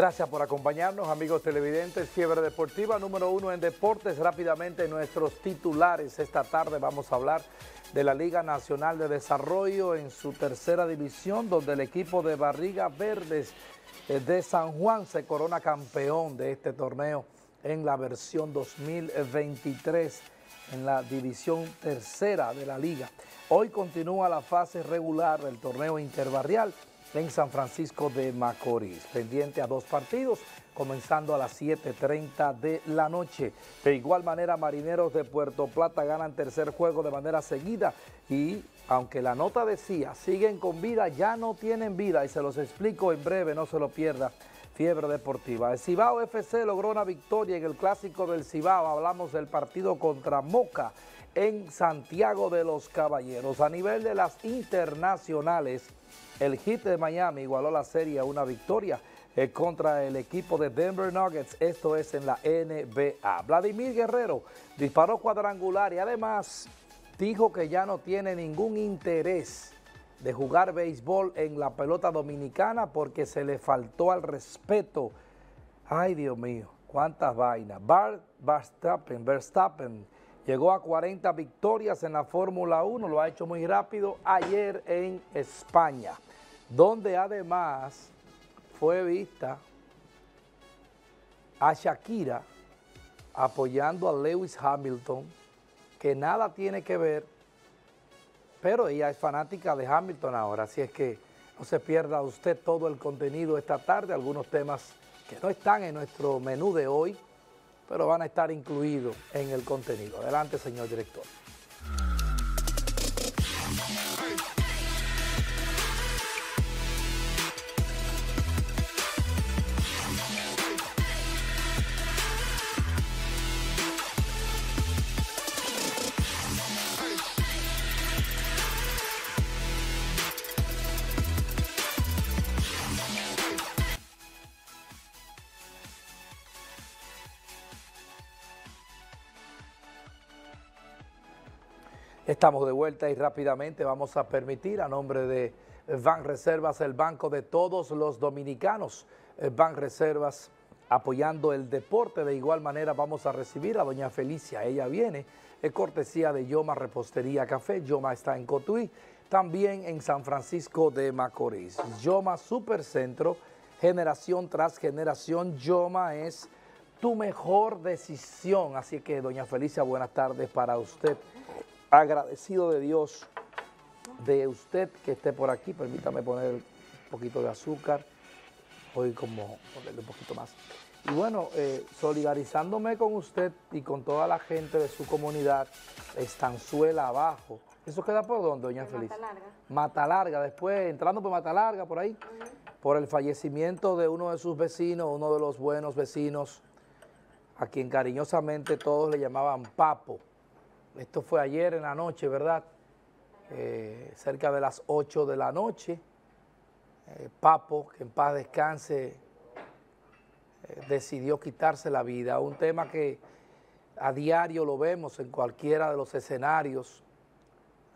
Gracias por acompañarnos, amigos televidentes. Fiebre Deportiva número uno en deportes. Rápidamente, nuestros titulares. Esta tarde vamos a hablar de la Liga Nacional de Desarrollo en su tercera división, donde el equipo de Barriga Verdes eh, de San Juan se corona campeón de este torneo en la versión 2023 en la división tercera de la liga. Hoy continúa la fase regular del torneo interbarrial en San Francisco de Macorís, pendiente a dos partidos, comenzando a las 7.30 de la noche. De igual manera, Marineros de Puerto Plata ganan tercer juego de manera seguida y, aunque la nota decía, siguen con vida, ya no tienen vida, y se los explico en breve, no se lo pierda. Fiebre deportiva. El Cibao FC logró una victoria en el Clásico del Cibao. Hablamos del partido contra Moca en Santiago de los Caballeros. A nivel de las internacionales, el hit de Miami igualó la serie a una victoria eh, contra el equipo de Denver Nuggets, esto es en la NBA. Vladimir Guerrero disparó cuadrangular y además dijo que ya no tiene ningún interés de jugar béisbol en la pelota dominicana porque se le faltó al respeto. Ay, Dios mío, cuántas vainas. Bart Verstappen, Verstappen Llegó a 40 victorias en la Fórmula 1, lo ha hecho muy rápido ayer en España, donde además fue vista a Shakira apoyando a Lewis Hamilton, que nada tiene que ver, pero ella es fanática de Hamilton ahora, así es que no se pierda usted todo el contenido esta tarde, algunos temas que no están en nuestro menú de hoy, pero van a estar incluidos en el contenido. Adelante, señor director. Estamos de vuelta y rápidamente vamos a permitir a nombre de van Reservas, el banco de todos los dominicanos, eh, van Reservas apoyando el deporte. De igual manera vamos a recibir a doña Felicia, ella viene, es cortesía de Yoma Repostería Café, Yoma está en Cotuí, también en San Francisco de Macorís. Yoma Supercentro, generación tras generación, Yoma es tu mejor decisión. Así que doña Felicia, buenas tardes para usted agradecido de Dios, de usted que esté por aquí. Permítame poner un poquito de azúcar, hoy como ponerle un poquito más. Y bueno, eh, solidarizándome con usted y con toda la gente de su comunidad, Estanzuela abajo. ¿Eso queda por dónde, doña Feliz? Matalarga. Matalarga, después entrando por Mata Larga por ahí, por el fallecimiento de uno de sus vecinos, uno de los buenos vecinos, a quien cariñosamente todos le llamaban Papo esto fue ayer en la noche, ¿verdad? Eh, cerca de las 8 de la noche, eh, Papo, que en paz descanse, eh, decidió quitarse la vida. Un tema que a diario lo vemos en cualquiera de los escenarios,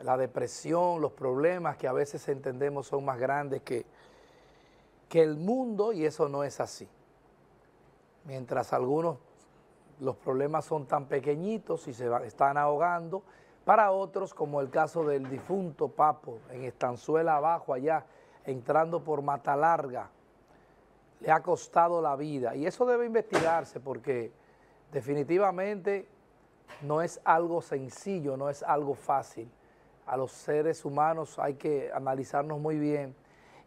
la depresión, los problemas que a veces entendemos son más grandes que, que el mundo y eso no es así. Mientras algunos los problemas son tan pequeñitos y se están ahogando. Para otros, como el caso del difunto Papo, en Estanzuela abajo, allá, entrando por Mata Larga, le ha costado la vida. Y eso debe investigarse porque definitivamente no es algo sencillo, no es algo fácil. A los seres humanos hay que analizarnos muy bien.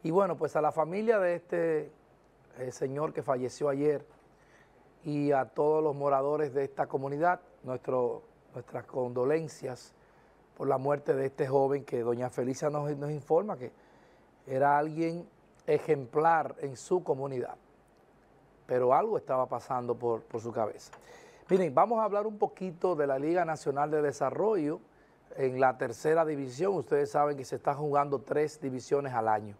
Y bueno, pues a la familia de este eh, señor que falleció ayer, y a todos los moradores de esta comunidad, nuestras condolencias por la muerte de este joven que doña Felicia nos, informa que era alguien ejemplar en su comunidad, pero algo estaba pasando por, por su cabeza. Miren, vamos a hablar un poquito de la Liga Nacional de Desarrollo en la tercera división. Ustedes saben que se está jugando tres divisiones al año.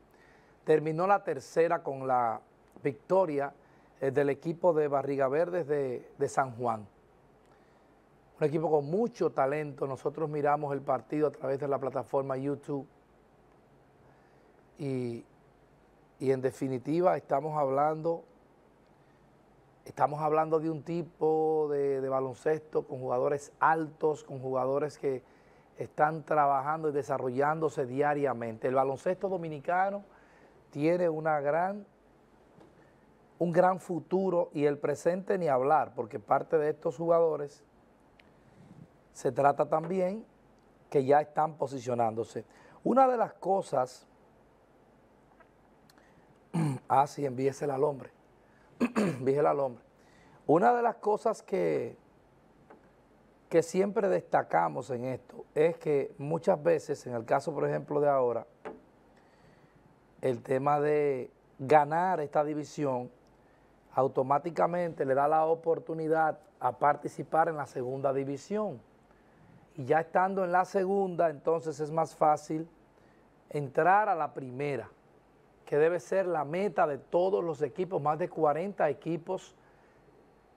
Terminó la tercera con la victoria eh, del equipo de Barriga Verde de, San Juan. Un equipo con mucho talento. Nosotros miramos el partido a través de la plataforma YouTube. Y, en definitiva estamos hablando, estamos hablando de un tipo de, de baloncesto con jugadores altos, con jugadores que están trabajando y desarrollándose diariamente. El baloncesto dominicano tiene una gran un gran futuro y el presente ni hablar, porque parte de estos jugadores se trata también que ya están posicionándose. Una de las cosas, ah, sí, envíesela al hombre, envíesela al hombre. Una de las cosas que, que siempre destacamos en esto es que muchas veces, en el caso, por ejemplo, de ahora, el tema de ganar esta división automáticamente le da la oportunidad a participar en la segunda división. Y ya estando en la segunda, entonces es más fácil entrar a la primera, que debe ser la meta de todos los equipos, más de 40 equipos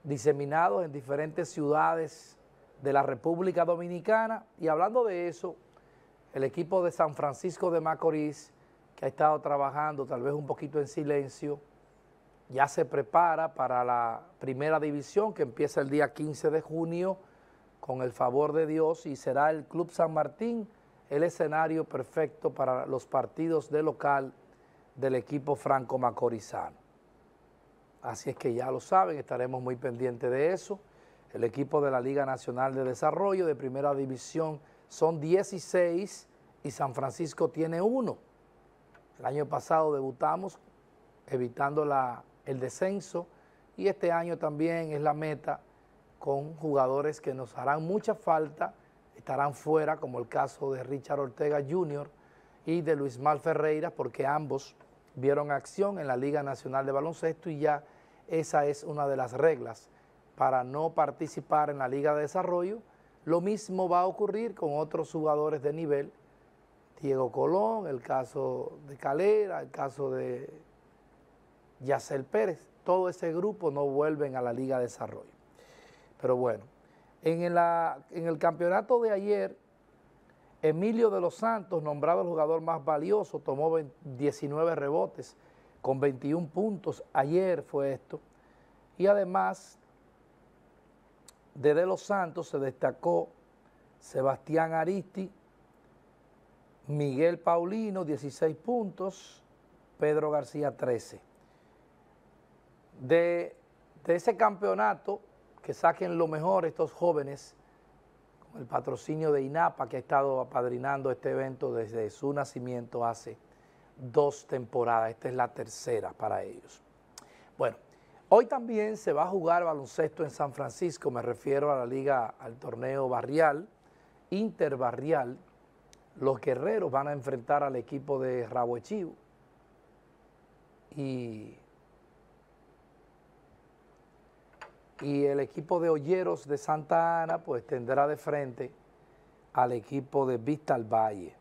diseminados en diferentes ciudades de la República Dominicana. Y hablando de eso, el equipo de San Francisco de Macorís, que ha estado trabajando tal vez un poquito en silencio, ya se prepara para la primera división que empieza el día 15 de junio con el favor de Dios y será el Club San Martín el escenario perfecto para los partidos de local del equipo franco macorizano. Así es que ya lo saben, estaremos muy pendientes de eso. El equipo de la Liga Nacional de Desarrollo de Primera División son 16 y San Francisco tiene uno. El año pasado debutamos evitando la el descenso y este año también es la meta con jugadores que nos harán mucha falta, estarán fuera, como el caso de Richard Ortega Jr. y de Luis Mal Ferreira, porque ambos vieron acción en la Liga Nacional de Baloncesto y ya esa es una de las reglas para no participar en la Liga de Desarrollo. Lo mismo va a ocurrir con otros jugadores de nivel, Diego Colón, el caso de Calera, el caso de Yacel Pérez. Todo ese grupo no vuelven a la Liga de Desarrollo. Pero bueno, en, el, ah, campeonato de ayer, Emilio de los Santos, nombrado el jugador más valioso, tomó 19 rebotes con 21 puntos. Ayer fue esto. Y además, de De los Santos se destacó Sebastián Aristi, Miguel Paulino, 16 puntos, Pedro García, 13 de, ese campeonato, que saquen lo mejor estos jóvenes, con el patrocinio de INAPA, que ha estado apadrinando este evento desde su nacimiento hace dos temporadas. Esta es la tercera para ellos. Bueno, hoy también se va a jugar baloncesto en San Francisco, me refiero a la liga, al torneo barrial, interbarrial. Los guerreros van a enfrentar al equipo de Rabo Echivo. y y el equipo de Olleros de Santa Ana pues tendrá de frente al equipo de Vista al Valle.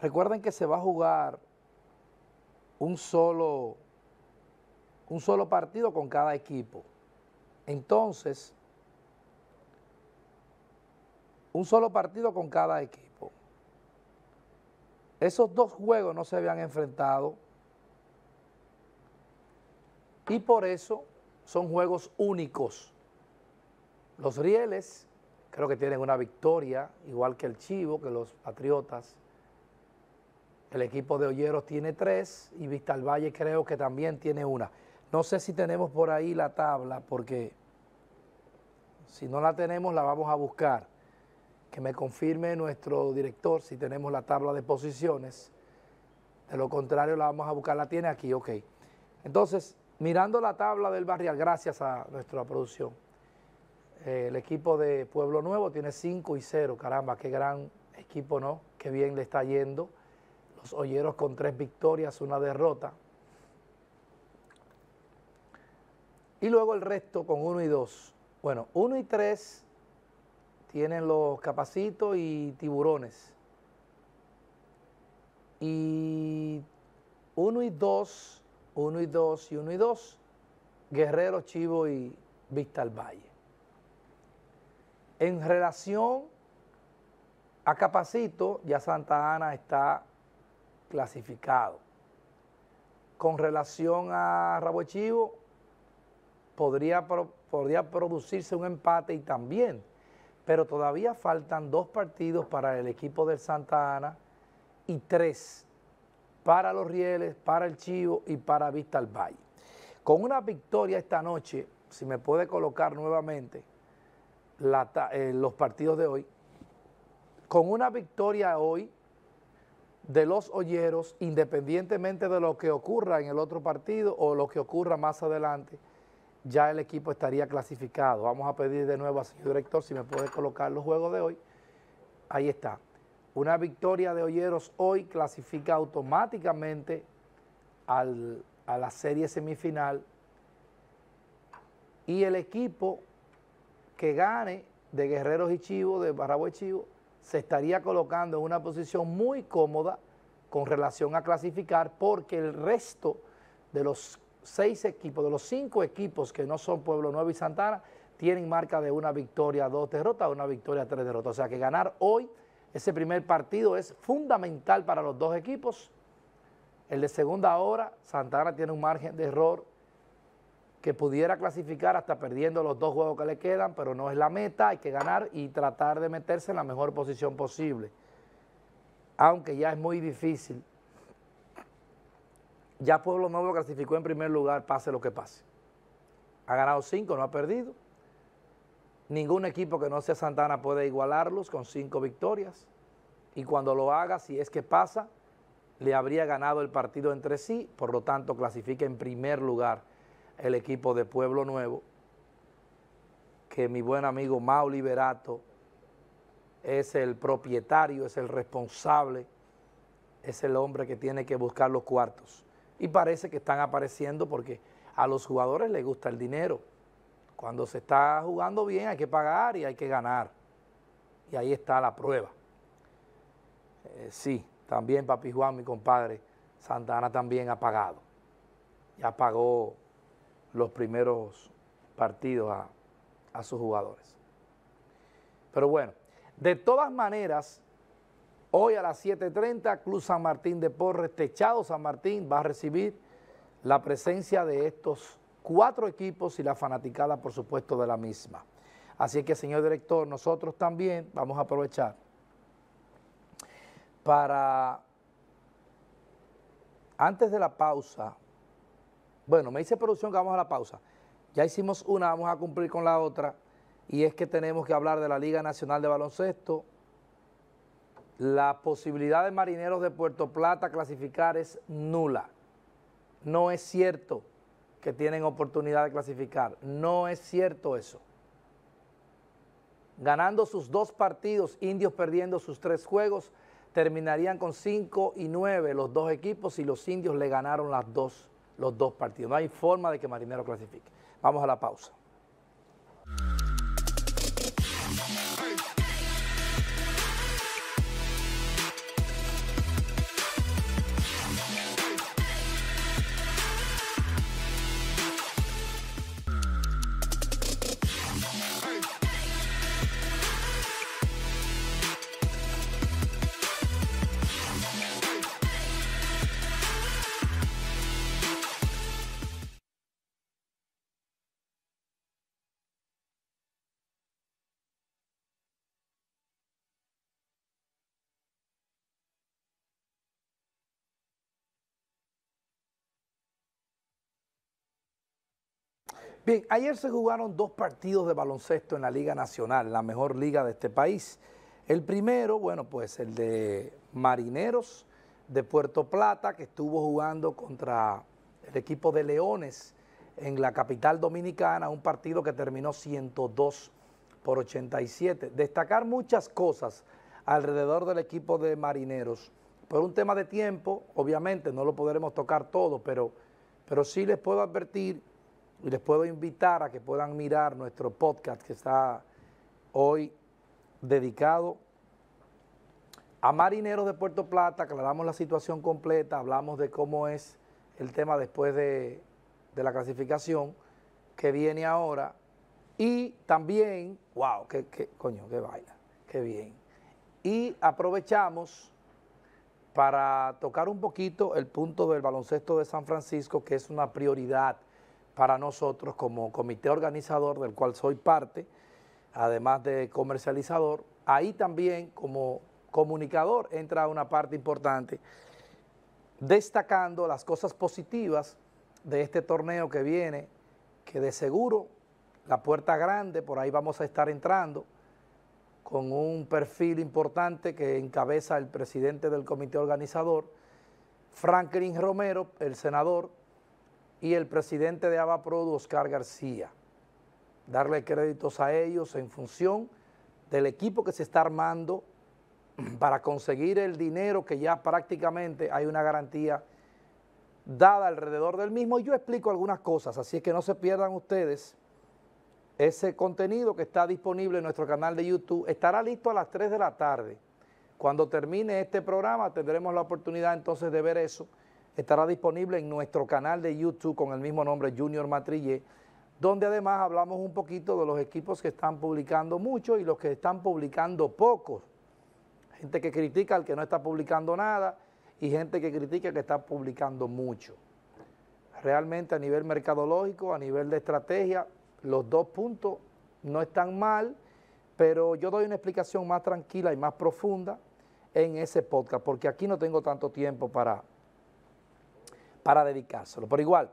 Recuerden que se va a jugar un solo, un solo partido con cada equipo. Entonces, un solo partido con cada equipo. Esos dos juegos no se habían enfrentado y por eso son juegos únicos. Los Rieles creo que tienen una victoria, igual que el Chivo, que los Patriotas. El equipo de Olleros tiene tres y Vista Valle creo que también tiene una. No sé si tenemos por ahí la tabla porque si no la tenemos la vamos a buscar. Que me confirme nuestro director si tenemos la tabla de posiciones. De lo contrario la vamos a buscar, la tiene aquí, ok. Entonces, Mirando la tabla del barrial, gracias a nuestra producción, eh, el equipo de Pueblo Nuevo tiene 5 y 0. Caramba, qué gran equipo, ¿no? Qué bien le está yendo. Los Olleros con tres victorias, una derrota. Y luego el resto con 1 y 2. Bueno, 1 y 3 tienen los capacitos y tiburones. Y 1 y 2 1 y 2 y 1 y dos, Guerrero, Chivo y Vista al Valle. En relación a Capacito, ya Santa Ana está clasificado. Con relación a Rabo Chivo, podría, podría producirse un empate y también, pero todavía faltan dos partidos para el equipo del Santa Ana y tres para Los Rieles, para El Chivo y para Vista al Valle. Con una victoria esta noche, si me puede colocar nuevamente eh, los partidos de hoy, con una victoria hoy de los Olleros, independientemente de lo que ocurra en el otro partido o lo que ocurra más adelante, ya el equipo estaría clasificado. Vamos a pedir de nuevo al señor director si me puede colocar los juegos de hoy. Ahí está. Una victoria de Olleros hoy clasifica automáticamente a la serie semifinal y el equipo que gane de Guerreros y Chivo, de Barrabo y Chivo, se estaría colocando en una posición muy cómoda con relación a clasificar porque el resto de los seis equipos, de los cinco equipos que no son Pueblo Nuevo y Santana, tienen marca de una victoria, dos derrotas, una victoria, tres derrotas. O sea que ganar hoy ese primer partido es fundamental para los dos equipos. El de segunda hora, Santana tiene un margen de error que pudiera clasificar hasta perdiendo los dos juegos que le quedan, pero no es la meta, hay que ganar y tratar de meterse en la mejor posición posible. Aunque ya es muy difícil. Ya Pueblo Nuevo clasificó en primer lugar, pase lo que pase. Ha ganado cinco, no ha perdido. Ningún equipo que no sea Santana puede igualarlos con cinco victorias. Y cuando lo haga, si es que pasa, le habría ganado el partido entre sí. Por lo tanto, clasifica en primer lugar el equipo de Pueblo Nuevo, que mi buen amigo Mau Liberato es el propietario, es el responsable, es el hombre que tiene que buscar los cuartos. Y parece que están apareciendo porque a los jugadores les gusta el dinero. Cuando se está jugando bien hay que pagar y hay que ganar. Y ahí está la prueba. Eh, sí, también Papi Juan, mi compadre, Santana también ha pagado. Ya pagó los primeros partidos a, a sus jugadores. Pero bueno, de todas maneras, hoy a las 7.30, Club San Martín de Porres, Techado San Martín, va a recibir la presencia de estos cuatro equipos y la fanaticada, por supuesto, de la misma. Así que, señor director, nosotros también vamos a aprovechar para, antes de la pausa, bueno, me dice producción que vamos a la pausa. Ya hicimos una, vamos a cumplir con la otra, y es que tenemos que hablar de la Liga Nacional de Baloncesto. La posibilidad de marineros de Puerto Plata clasificar es nula. No es cierto que tienen oportunidad de clasificar. No es cierto eso. Ganando sus dos partidos, indios perdiendo sus tres juegos, terminarían con cinco y nueve los dos equipos y los indios le ganaron las dos, los dos partidos. No hay forma de que Marinero clasifique. Vamos a la pausa. Bien, ayer se jugaron dos partidos de baloncesto en la Liga Nacional, la mejor liga de este país. El primero, bueno, pues el de Marineros de Puerto Plata, que estuvo jugando contra el equipo de Leones en la capital dominicana, un partido que terminó 102 por 87. Destacar muchas cosas alrededor del equipo de Marineros. Por un tema de tiempo, obviamente no lo podremos tocar todo, pero, pero sí les puedo advertir les puedo invitar a que puedan mirar nuestro podcast que está hoy dedicado a marineros de Puerto Plata, aclaramos la situación completa, hablamos de cómo es el tema después de, la clasificación que viene ahora y también, wow, qué, qué coño, qué vaina, qué bien. Y aprovechamos para tocar un poquito el punto del baloncesto de San Francisco, que es una prioridad para nosotros como comité organizador del cual soy parte, además de comercializador, ahí también como comunicador entra una parte importante, destacando las cosas positivas de este torneo que viene, que de seguro la puerta grande, por ahí vamos a estar entrando, con un perfil importante que encabeza el presidente del comité organizador, Franklin Romero, el senador, y el presidente de Avaprodu, Oscar García. Darle créditos a ellos en función del equipo que se está armando para conseguir el dinero que ya prácticamente hay una garantía dada alrededor del mismo. Y yo explico algunas cosas, así es que no se pierdan ustedes ese contenido que está disponible en nuestro canal de YouTube. Estará listo a las 3 de la tarde. Cuando termine este programa tendremos la oportunidad entonces de ver eso estará disponible en nuestro canal de YouTube con el mismo nombre, Junior Matrille, donde además hablamos un poquito de los equipos que están publicando mucho y los que están publicando pocos. Gente que critica al que no está publicando nada y gente que critica que está publicando mucho. Realmente a nivel mercadológico, a nivel de estrategia, los dos puntos no están mal, pero yo doy una explicación más tranquila y más profunda en ese podcast, porque aquí no tengo tanto tiempo para para dedicárselo. Por igual,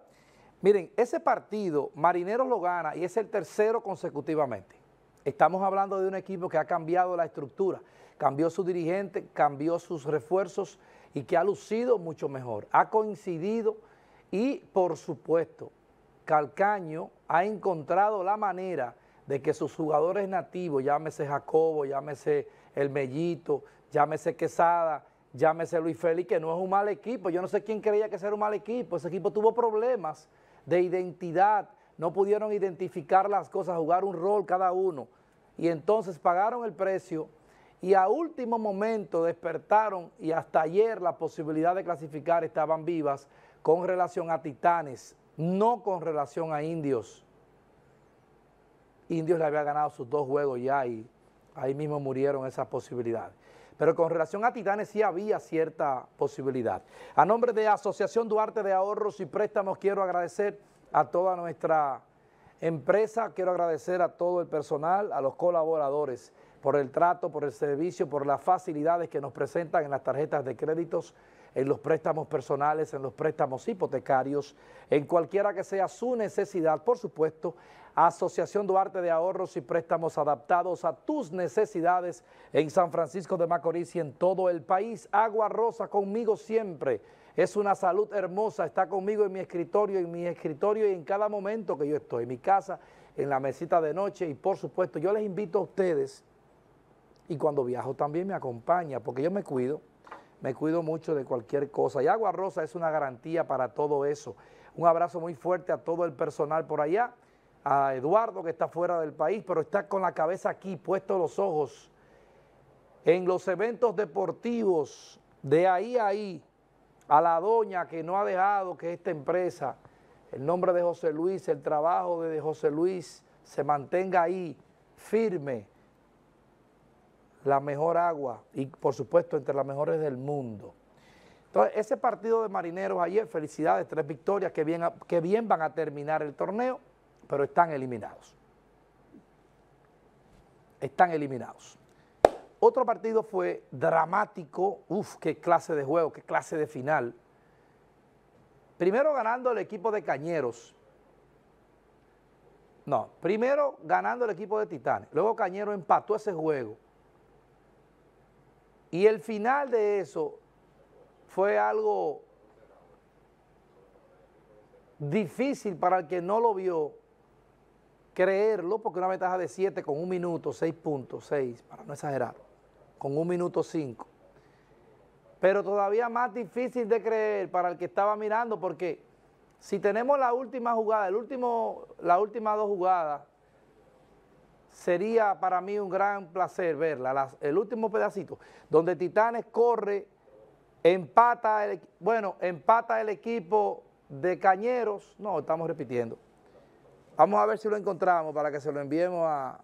miren, ese partido Marineros lo gana y es el tercero consecutivamente. Estamos hablando de un equipo que ha cambiado la estructura, cambió su dirigente, cambió sus refuerzos y que ha lucido mucho mejor. Ha coincidido y, por supuesto, Calcaño ha encontrado la manera de que sus jugadores nativos, llámese Jacobo, llámese El Mellito, llámese Quesada, Llámese Luis Félix, que no es un mal equipo. Yo no sé quién creía que era un mal equipo. Ese equipo tuvo problemas de identidad. No pudieron identificar las cosas, jugar un rol cada uno. Y entonces pagaron el precio y a último momento despertaron y hasta ayer la posibilidad de clasificar estaban vivas con relación a Titanes, no con relación a Indios. Indios le había ganado sus dos juegos ya y ahí mismo murieron esas posibilidades pero con relación a Titanes sí había cierta posibilidad. A nombre de Asociación Duarte de Ahorros y Préstamos quiero agradecer a toda nuestra empresa, quiero agradecer a todo el personal, a los colaboradores por el trato, por el servicio, por las facilidades que nos presentan en las tarjetas de créditos en los préstamos personales, en los préstamos hipotecarios, en cualquiera que sea su necesidad, por supuesto, Asociación Duarte de Ahorros y Préstamos Adaptados a tus necesidades en San Francisco de Macorís y en todo el país. Agua Rosa conmigo siempre. Es una salud hermosa, está conmigo en mi escritorio, en mi escritorio y en cada momento que yo estoy, en mi casa, en la mesita de noche y por supuesto yo les invito a ustedes y cuando viajo también me acompaña porque yo me cuido me cuido mucho de cualquier cosa. Y Agua Rosa es una garantía para todo eso. Un abrazo muy fuerte a todo el personal por allá, a Eduardo que está fuera del país, pero está con la cabeza aquí, puesto los ojos. En los eventos deportivos, de ahí a ahí, a la doña que no ha dejado que esta empresa, el nombre de José Luis, el trabajo de José Luis, se mantenga ahí, firme, la mejor agua y por supuesto entre las mejores del mundo. Entonces, ese partido de marineros ayer, felicidades, tres victorias, que bien, que bien van a terminar el torneo, pero están eliminados. Están eliminados. Otro partido fue dramático, uf qué clase de juego, qué clase de final. Primero ganando el equipo de Cañeros. No, primero ganando el equipo de Titanes. Luego cañero empató ese juego y el final de eso fue algo difícil para el que no lo vio creerlo, porque una ventaja de 7 con un minuto, 6 puntos, 6, para no exagerar, con un minuto 5. Pero todavía más difícil de creer para el que estaba mirando, porque si tenemos la última jugada, el último, la última dos jugadas, sería para mí un gran placer verla, el último pedacito, donde Titanes corre, empata, el, bueno, empata el equipo de Cañeros, no, estamos repitiendo. Vamos a ver si lo encontramos para que se lo enviemos a,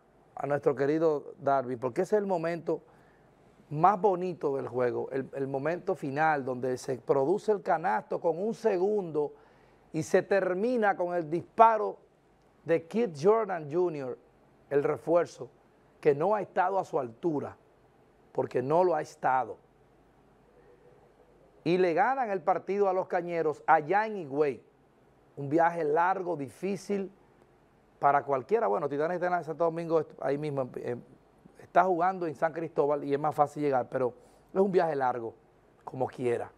nuestro querido Darby, porque ese es el momento más bonito del juego, el, el, momento final donde se produce el canasto con un segundo y se termina con el disparo de Kid Jordan Jr., el refuerzo que no ha estado a su altura, porque no lo ha estado. Y le ganan el partido a los Cañeros allá en Higüey. Un viaje largo, difícil para cualquiera. Bueno, Titanes de Santo Domingo, ahí mismo, está jugando en San Cristóbal y es más fácil llegar, pero es un viaje largo, como quiera.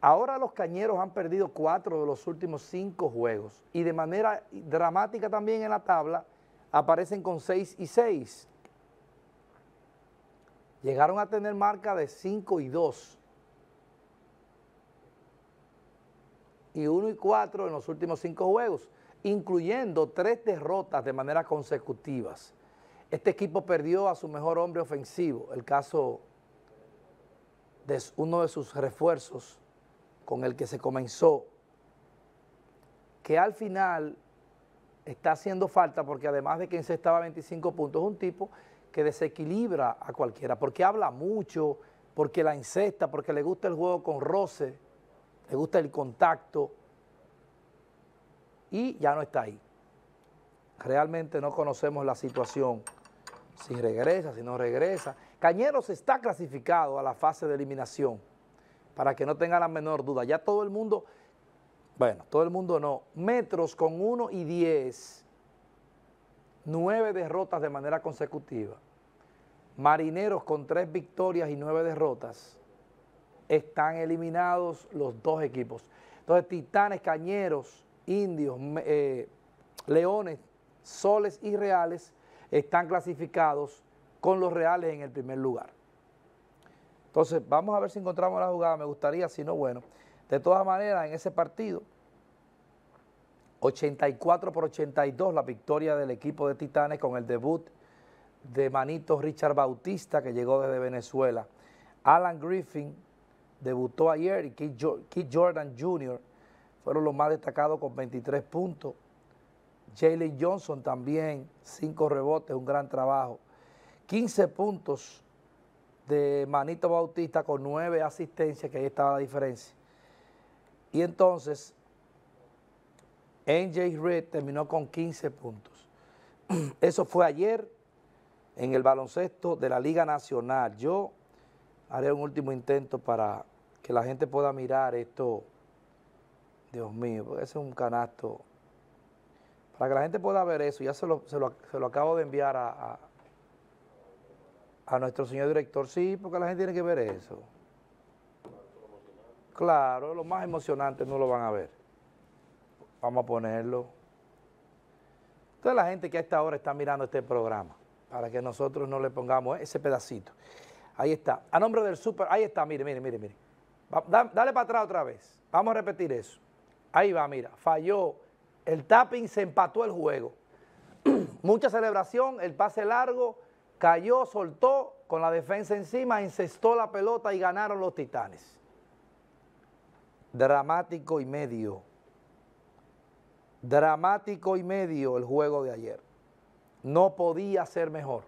Ahora los Cañeros han perdido cuatro de los últimos cinco juegos y de manera dramática también en la tabla aparecen con 6 y 6. Llegaron a tener marca de 5 y 2. Y 1 y 4 en los últimos 5 juegos, incluyendo 3 derrotas de manera consecutivas. Este equipo perdió a su mejor hombre ofensivo, el caso de uno de sus refuerzos con el que se comenzó, que al final está haciendo falta porque además de que estaba 25 puntos, es un tipo que desequilibra a cualquiera, porque habla mucho, porque la incesta, porque le gusta el juego con roce, le gusta el contacto, y ya no está ahí. Realmente no conocemos la situación, si regresa, si no regresa. Cañeros está clasificado a la fase de eliminación, para que no tenga la menor duda. Ya todo el mundo bueno, todo el mundo no. Metros con 1 y 10. Nueve derrotas de manera consecutiva. Marineros con tres victorias y nueve derrotas. Están eliminados los dos equipos. Entonces, Titanes, Cañeros, Indios, eh, Leones, Soles y Reales están clasificados con los Reales en el primer lugar. Entonces, vamos a ver si encontramos la jugada. Me gustaría, si no, bueno... De todas maneras, en ese partido, 84 por 82 la victoria del equipo de Titanes con el debut de Manito Richard Bautista, que llegó desde Venezuela. Alan Griffin debutó ayer y Keith Jordan Jr. fueron los más destacados con 23 puntos. Jalen Johnson también, 5 rebotes, un gran trabajo. 15 puntos de Manito Bautista con 9 asistencias, que ahí estaba la diferencia. Y entonces, NJ Red terminó con 15 puntos. Eso fue ayer en el baloncesto de la Liga Nacional. Yo haré un último intento para que la gente pueda mirar esto. Dios mío, ese es un canasto. Para que la gente pueda ver eso, ya se lo, se lo, se lo acabo de enviar a nuestro señor director. Sí, porque la gente tiene que ver eso. Claro, lo más emocionante no lo van a ver. Vamos a ponerlo. Toda la gente que a esta hora está mirando este programa, para que nosotros no le pongamos ese pedacito. Ahí está. A nombre del super, ahí está, mire, mire, mire, mire. dale para atrás otra vez. Vamos a repetir eso. Ahí va, mira, falló. El tapping se empató el juego. Mucha celebración, el pase largo, cayó, soltó, con la defensa encima, encestó la pelota y ganaron los titanes dramático y medio. Dramático y medio el juego de ayer. No podía ser mejor.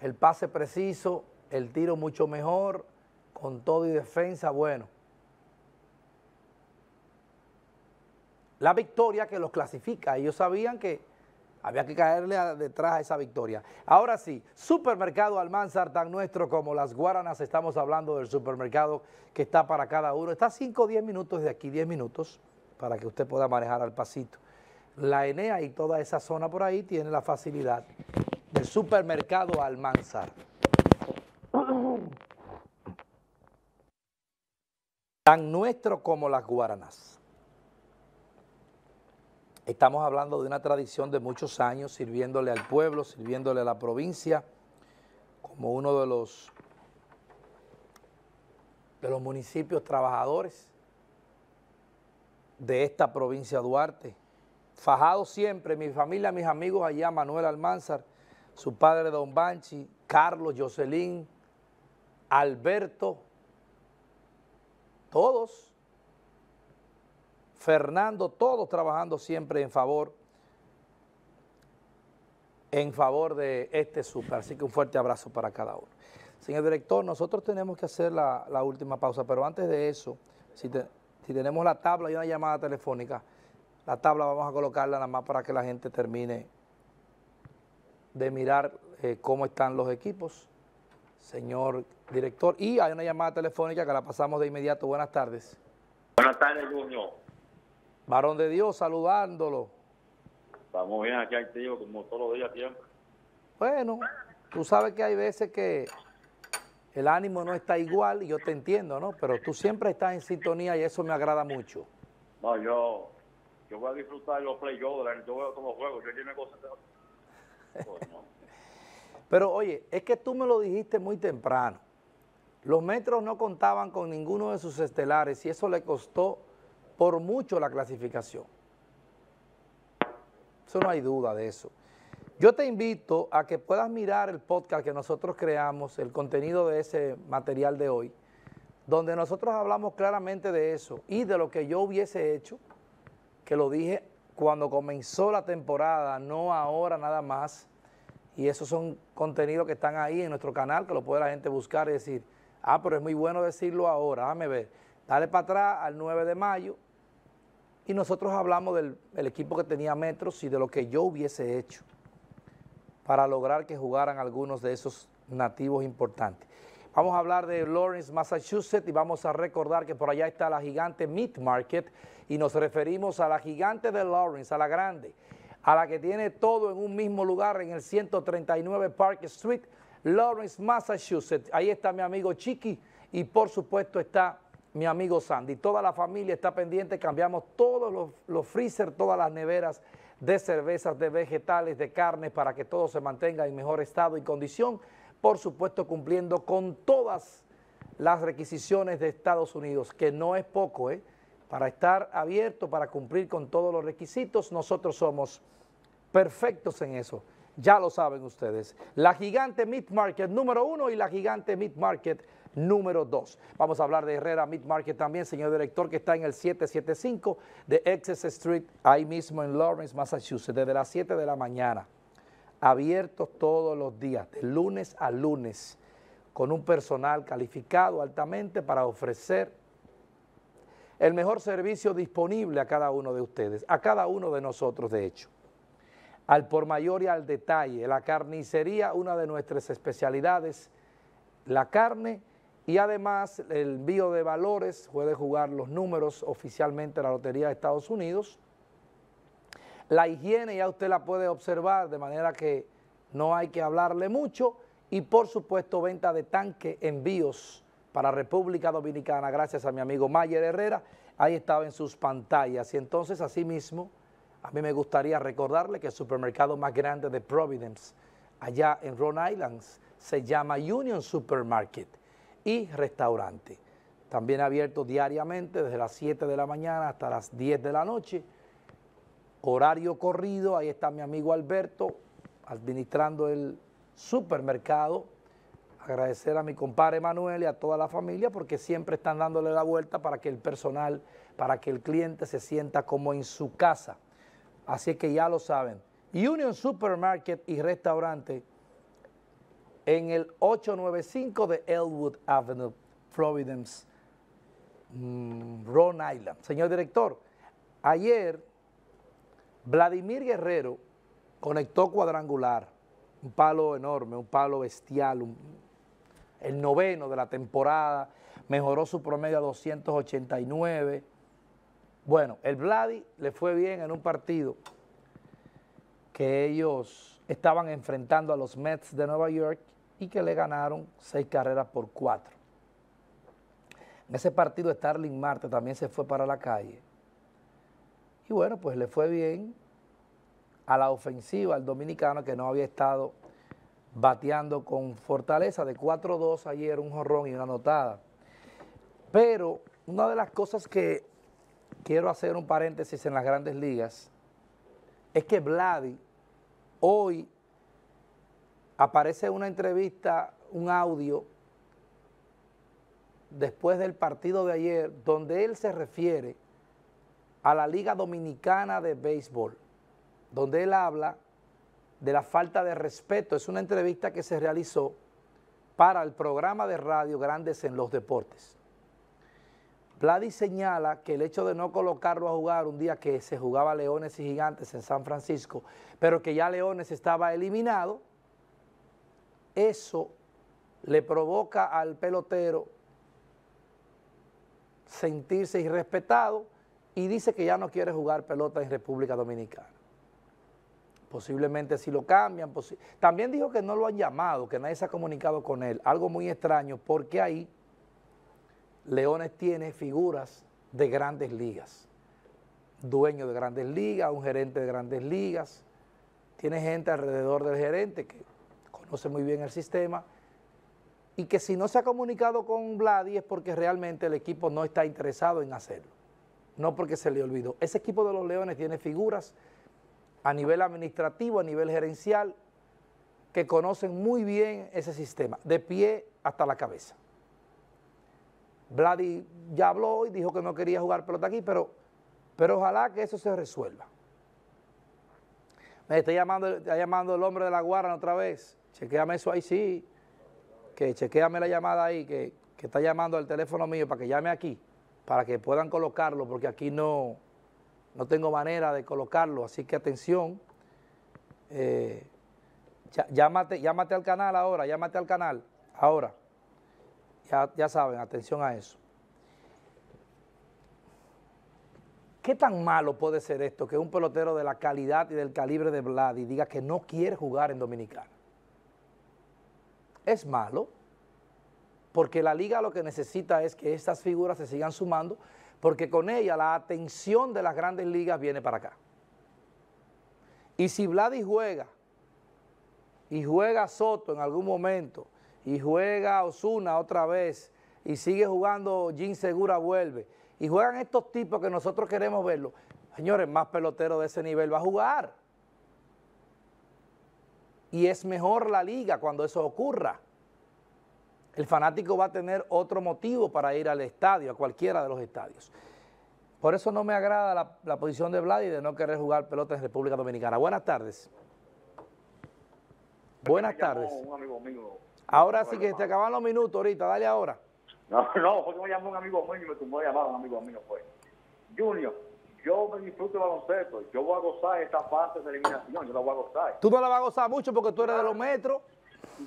El pase preciso, el tiro mucho mejor, con todo y defensa, bueno. La victoria que los clasifica. Ellos sabían que había que caerle detrás a esa victoria. Ahora sí, Supermercado Almanzar, tan nuestro como las Guaranas, estamos hablando del supermercado que está para cada uno. Está 5 o 10 minutos de aquí, 10 minutos, para que usted pueda manejar al pasito. La Enea y toda esa zona por ahí tiene la facilidad del Supermercado Almanzar. Tan nuestro como las Guaranas. Estamos hablando de una tradición de muchos años sirviéndole al pueblo, sirviéndole a la provincia, como uno de los, de los municipios trabajadores de esta provincia Duarte. Fajado siempre, mi familia, mis amigos allá, Manuel Almanzar, su padre Don Banchi, Carlos, Jocelyn, Alberto, todos Fernando, todos trabajando siempre en favor en favor de este super. Así que un fuerte abrazo para cada uno. Señor director, nosotros tenemos que hacer la, última pausa, pero antes de eso, si, tenemos la tabla y una llamada telefónica, la tabla vamos a colocarla nada más para que la gente termine de mirar eh, cómo están los equipos. Señor director, y hay una llamada telefónica que la pasamos de inmediato. Buenas tardes. Buenas tardes, Junior. Varón de Dios, saludándolo. Estamos bien aquí como todos los días siempre. Bueno, tú sabes que hay veces que el ánimo no está igual, y yo te entiendo, ¿no? Pero tú siempre estás en sintonía y eso me agrada mucho. No, yo, voy a disfrutar los yo veo todos los yo lleno cosas. De... Pues Pero oye, es que tú me lo dijiste muy temprano. Los metros no contaban con ninguno de sus estelares y eso le costó por mucho la clasificación. Eso no hay duda de eso. Yo te invito a que puedas mirar el podcast que nosotros creamos, el contenido de ese material de hoy, donde nosotros hablamos claramente de eso y de lo que yo hubiese hecho, que lo dije cuando comenzó la temporada, no ahora nada más, y esos son contenidos que están ahí en nuestro canal, que lo puede la gente buscar y decir, ah, pero es muy bueno decirlo ahora, déjame ver, dale para atrás al 9 de mayo, y nosotros hablamos del equipo que tenía Metros y de lo que yo hubiese hecho para lograr que jugaran algunos de esos nativos importantes. Vamos a hablar de Lawrence, Massachusetts y vamos a recordar que por allá está la gigante Meat Market y nos referimos a la gigante de Lawrence, a la grande, a la que tiene todo en un mismo lugar en el 139 Park Street, Lawrence, Massachusetts. Ahí está mi amigo Chiqui y por supuesto está mi amigo Sandy. Toda la familia está pendiente, cambiamos todos los, freezer, todas las neveras de cervezas, de vegetales, de carnes, para que todo se mantenga en mejor estado y condición, por supuesto cumpliendo con todas las requisiciones de Estados Unidos, que no es poco, ¿eh? para estar abierto, para cumplir con todos los requisitos, nosotros somos perfectos en eso. Ya lo saben ustedes. La gigante Meat Market número uno y la gigante Meat Market número 2. Vamos a hablar de Herrera Mid Market también, señor director, que está en el 775 de Excess Street, ahí mismo en Lawrence, Massachusetts, desde las 7 de la mañana. Abiertos todos los días, de lunes a lunes, con un personal calificado altamente para ofrecer el mejor servicio disponible a cada uno de ustedes, a cada uno de nosotros, de hecho. Al por mayor y al detalle, la carnicería, una de nuestras especialidades, la carne y además el envío de valores puede jugar los números oficialmente la Lotería de Estados Unidos. La higiene ya usted la puede observar de manera que no hay que hablarle mucho. Y por supuesto venta de tanque, envíos para República Dominicana, gracias a mi amigo Mayer Herrera, ahí estaba en sus pantallas. Y entonces, asimismo, a mí me gustaría recordarle que el supermercado más grande de Providence, allá en Rhode Island, se llama Union Supermarket y restaurante. También abierto diariamente desde las 7 de la mañana hasta las 10 de la noche. Horario corrido, ahí está mi amigo Alberto administrando el supermercado. Agradecer a mi compadre Manuel y a toda la familia porque siempre están dándole la vuelta para que el personal, para que el cliente se sienta como en su casa. Así que ya lo saben. Union Supermarket y Restaurante en el 895 de Elwood Avenue, Providence, Rhode Island. Señor director, ayer Vladimir Guerrero conectó cuadrangular, un palo enorme, un palo bestial, el noveno de la temporada, mejoró su promedio a 289. Bueno, el Vladi le fue bien en un partido que ellos estaban enfrentando a los Mets de Nueva York y que le ganaron seis carreras por cuatro. En ese partido Starling Marte también se fue para la calle. Y bueno, pues le fue bien a la ofensiva al dominicano que no había estado bateando con fortaleza de 4-2 ayer, un jorrón y una notada. Pero una de las cosas que quiero hacer un paréntesis en las grandes ligas es que Vladi hoy aparece una entrevista, un audio, después del partido de ayer, donde él se refiere a la Liga Dominicana de Béisbol, donde él habla de la falta de respeto. Es una entrevista que se realizó para el programa de radio Grandes en los Deportes. Vladi señala que el hecho de no colocarlo a jugar un día que se jugaba Leones y Gigantes en San Francisco, pero que ya Leones estaba eliminado, eso le provoca al pelotero sentirse irrespetado y dice que ya no quiere jugar pelota en República Dominicana. Posiblemente si lo cambian. También dijo que no lo han llamado, que nadie se ha comunicado con él. Algo muy extraño porque ahí Leones tiene figuras de grandes ligas. Dueño de grandes ligas, un gerente de grandes ligas. Tiene gente alrededor del gerente que no sé muy bien el sistema, y que si no se ha comunicado con Vladi es porque realmente el equipo no está interesado en hacerlo, no porque se le olvidó. Ese equipo de los Leones tiene figuras a nivel administrativo, a nivel gerencial, que conocen muy bien ese sistema, de pie hasta la cabeza. Vladi ya habló y dijo que no quería jugar pelota aquí, pero, pero ojalá que eso se resuelva. Me está llamando, llamando el hombre de la Guarana otra vez. Chequéame eso ahí sí, que chequéame la llamada ahí, que, que está llamando al teléfono mío para que llame aquí, para que puedan colocarlo, porque aquí no, no tengo manera de colocarlo, así que atención, eh, llámate, al canal ahora, llámate al canal ahora, ya, ya saben, atención a eso. ¿Qué tan malo puede ser esto que un pelotero de la calidad y del calibre de Vladi diga que no quiere jugar en Dominicana? es malo, porque la liga lo que necesita es que estas figuras se sigan sumando, porque con ella la atención de las grandes ligas viene para acá. Y si Vladi juega, y juega Soto en algún momento, y juega Osuna otra vez, y sigue jugando Jim Segura vuelve, y juegan estos tipos que nosotros queremos verlo, señores, más pelotero de ese nivel va a jugar y es mejor la liga cuando eso ocurra. El fanático va a tener otro motivo para ir al estadio, a cualquiera de los estadios. Por eso no me agrada la, posición de Vladi de no querer jugar pelota en República Dominicana. Buenas tardes. Buenas tardes. Ahora sí que te acaban los minutos ahorita, dale ahora. No, no, porque me llamó un amigo mío y me tumbó llamado a un amigo mío, pues. Junior yo me disfruto el baloncesto, yo voy a gozar esta fase de eliminación, yo la voy a gozar. Tú no la vas a gozar mucho porque tú eres de los metros.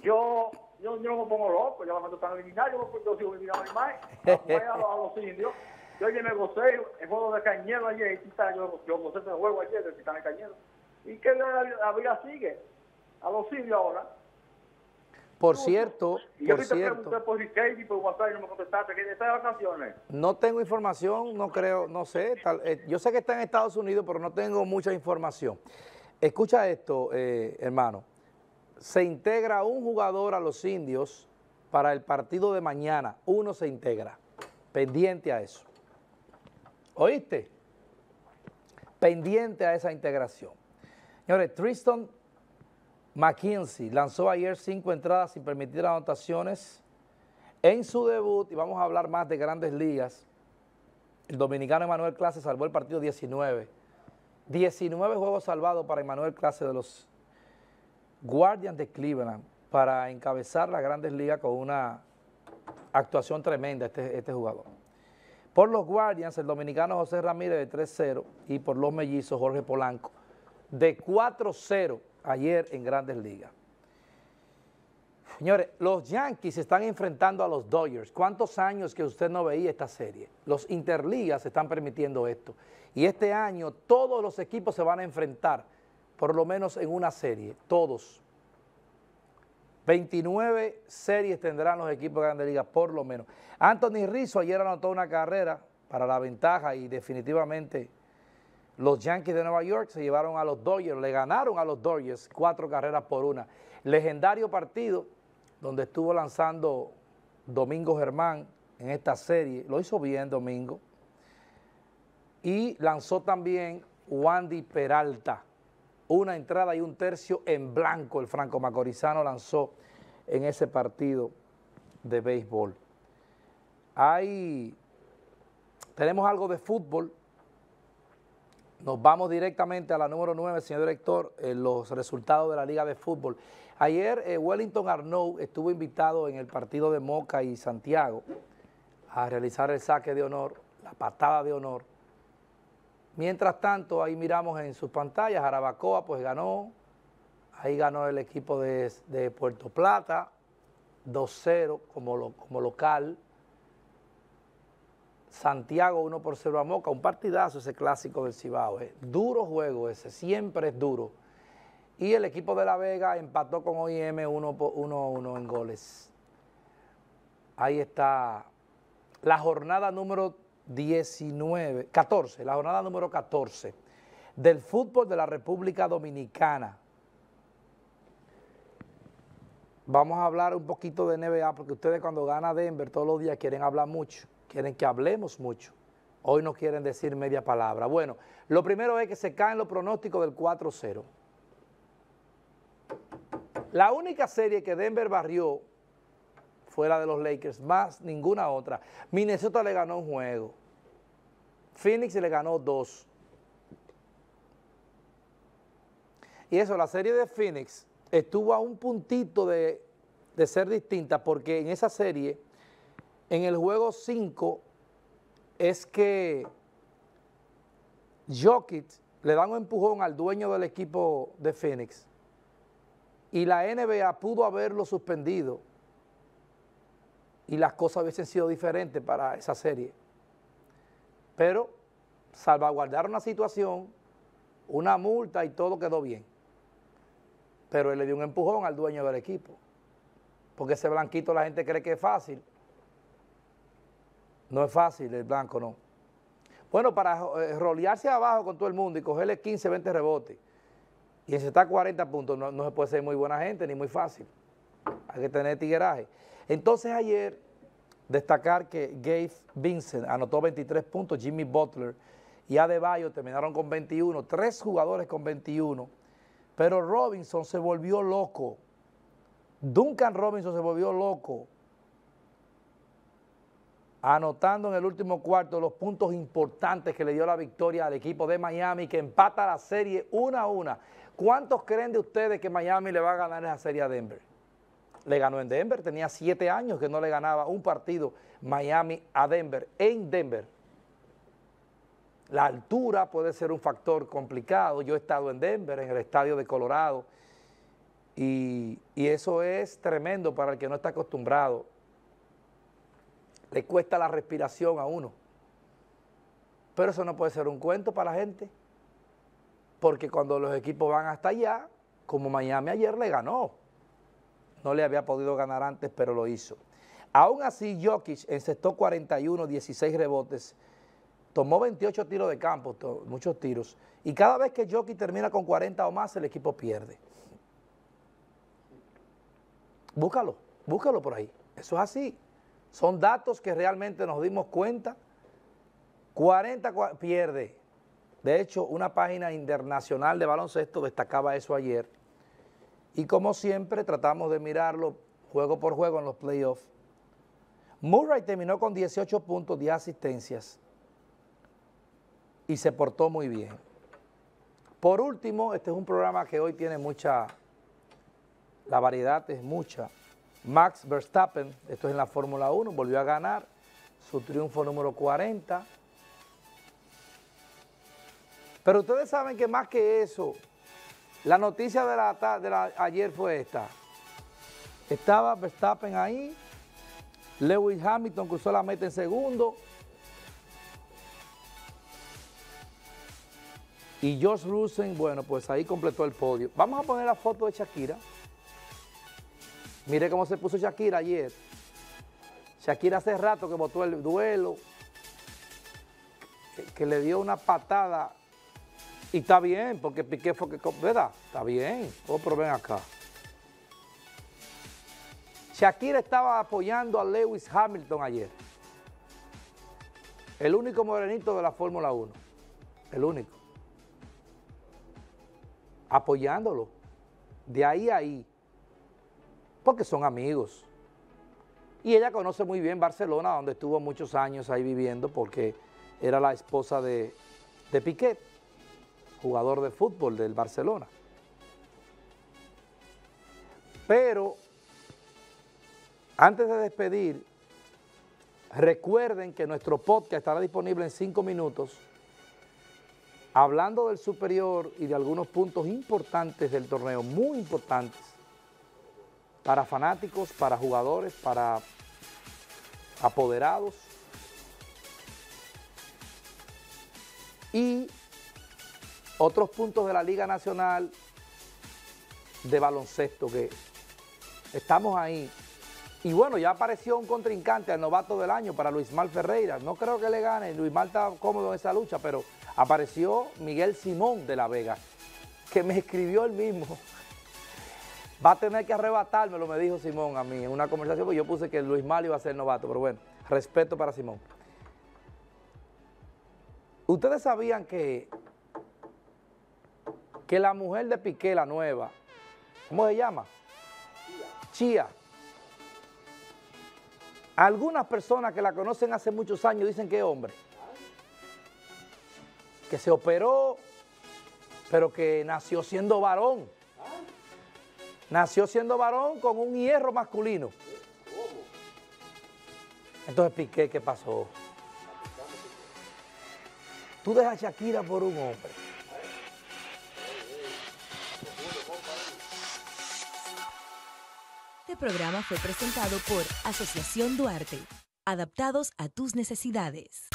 Yo, yo, yo no me pongo loco, yo la meto tan eliminada, yo, yo sigo eliminando a mi a, a los indios. Yo ya me gocé el juego de Cañero ayer, yo, yo gocé ese juego ayer de Titán Cañero. Y qué la vida sigue a los indios ahora. Por cierto, por cierto. no tengo información, no creo, no sé. Eh, yo sé que está en Estados Unidos, pero no tengo mucha información. Escucha esto, eh, hermano. Se integra un jugador a los indios para el partido de mañana. Uno se integra. Pendiente a eso. ¿Oíste? Pendiente a esa integración. Señores, Tristan McKinsey lanzó ayer cinco entradas sin permitir anotaciones en su debut, y vamos a hablar más de grandes ligas, el dominicano Emanuel Clase salvó el partido 19. 19 juegos salvados para Emanuel Clase de los Guardians de Cleveland para encabezar las grandes ligas con una actuación tremenda este, este jugador. Por los Guardians, el dominicano José Ramírez de 3-0 y por los mellizos Jorge Polanco de 4-0 ayer en Grandes Ligas. Señores, los Yankees están enfrentando a los Dodgers. ¿Cuántos años que usted no veía esta serie? Los Interligas están permitiendo esto. Y este año todos los equipos se van a enfrentar, por lo menos en una serie, todos. 29 series tendrán los equipos de Grandes Ligas, por lo menos. Anthony Rizzo ayer anotó una carrera para la ventaja y definitivamente los Yankees de Nueva York se llevaron a los Dodgers, le ganaron a los Dodgers cuatro carreras por una. Legendario partido donde estuvo lanzando Domingo Germán en esta serie. Lo hizo bien Domingo. Y lanzó también Wandy Peralta. Una entrada y un tercio en blanco el franco macorizano lanzó en ese partido de béisbol. Ahí tenemos algo de fútbol nos vamos directamente a la número 9, señor director, los resultados de la Liga de Fútbol. Ayer eh, Wellington Arnaud estuvo invitado en el partido de Moca y Santiago a realizar el saque de honor, la patada de honor. Mientras tanto, ahí miramos en sus pantallas, Arabacoa pues ganó, ahí ganó el equipo de, Puerto Plata, 2-0 como local, Santiago 1 por 0 a Moca, un partidazo ese clásico del Cibao. Eh. Duro juego ese, siempre es duro. Y el equipo de La Vega empató con OIM 1-1 en goles. Ahí está la jornada número 19, 14, la jornada número 14 del fútbol de la República Dominicana. Vamos a hablar un poquito de NBA porque ustedes cuando gana Denver todos los días quieren hablar mucho quieren que hablemos mucho. Hoy no quieren decir media palabra. Bueno, lo primero es que se caen los pronósticos del 4-0. La única serie que Denver barrió fue la de los Lakers, más ninguna otra. Minnesota le ganó un juego. Phoenix le ganó dos. Y eso, la serie de Phoenix estuvo a un puntito de, de ser distinta porque en esa serie en el juego 5 es que Jokic le da un empujón al dueño del equipo de Phoenix y la NBA pudo haberlo suspendido y las cosas hubiesen sido diferentes para esa serie. Pero salvaguardaron la situación, una multa y todo quedó bien. Pero él le dio un empujón al dueño del equipo. Porque ese blanquito la gente cree que es fácil. No es fácil el blanco, no. Bueno, para eh, rolearse abajo con todo el mundo y cogerle 15, 20 rebotes y está 40 puntos, no, no se puede ser muy buena gente ni muy fácil. Hay que tener tigueraje. Entonces ayer destacar que Gabe Vincent anotó 23 puntos, Jimmy Butler y Adebayo terminaron con 21, tres jugadores con 21, pero Robinson se volvió loco. Duncan Robinson se volvió loco anotando en el último cuarto los puntos importantes que le dio la victoria al equipo de Miami, que empata la serie una a una. ¿Cuántos creen de ustedes que Miami le va a ganar esa serie a Denver? Le ganó en Denver, tenía siete años que no le ganaba un partido Miami a Denver, en Denver. La altura puede ser un factor complicado. Yo he estado en Denver, en el estadio de Colorado, y, y eso es tremendo para el que no está acostumbrado le cuesta la respiración a uno. Pero eso no puede ser un cuento para la gente. Porque cuando los equipos van hasta allá, como Miami ayer le ganó. No le había podido ganar antes, pero lo hizo. Aún así, Jokic encestó 41, 16 rebotes, tomó 28 tiros de campo, muchos tiros. Y cada vez que Jokic termina con 40 o más, el equipo pierde. Búscalo, búscalo por ahí. Eso es así. Son datos que realmente nos dimos cuenta. 40 pierde. De hecho, una página internacional de baloncesto destacaba eso ayer. Y como siempre, tratamos de mirarlo juego por juego en los playoffs. Murray terminó con 18 puntos, 10 asistencias y se portó muy bien. Por último, este es un programa que hoy tiene mucha, la variedad es mucha. Max Verstappen, esto es en la Fórmula 1, volvió a ganar su triunfo número 40. Pero ustedes saben que más que eso, la noticia de, la, ayer fue esta. Estaba Verstappen ahí, Lewis Hamilton cruzó la meta en segundo, y George Rusen, bueno, pues ahí completó el podio. Vamos a poner la foto de Shakira. Mire cómo se puso Shakira ayer. Shakira hace rato que votó el duelo, que, le dio una patada. Y está bien, porque Piqué fue que... ¿Verdad? Está bien. Oh, pero acá. Shakira estaba apoyando a Lewis Hamilton ayer. El único morenito de la Fórmula 1. El único. Apoyándolo. De ahí a ahí porque son amigos. Y ella conoce muy bien Barcelona, donde estuvo muchos años ahí viviendo, porque era la esposa de, Piquet, jugador de fútbol del Barcelona. Pero, antes de despedir, recuerden que nuestro podcast estará disponible en cinco minutos, hablando del superior y de algunos puntos importantes del torneo, muy importantes, para fanáticos, para jugadores, para apoderados. Y otros puntos de la Liga Nacional de baloncesto que estamos ahí. Y bueno, ya apareció un contrincante al novato del año para Luis Mal Ferreira. No creo que le gane, Luis Mal está cómodo en esa lucha, pero apareció Miguel Simón de La Vega, que me escribió él mismo Va a tener que lo me dijo Simón a mí en una conversación, porque yo puse que Luis Mal iba a ser novato, pero bueno, respeto para Simón. Ustedes sabían que, que la mujer de Piqué, la nueva, ¿cómo se llama? Chía. Algunas personas que la conocen hace muchos años dicen que es hombre. Que se operó, pero que nació siendo varón. Nació siendo varón con un hierro masculino. Entonces Piqué, ¿qué pasó? Tú dejas a Shakira por un hombre. Este programa fue presentado por Asociación Duarte, adaptados a tus necesidades.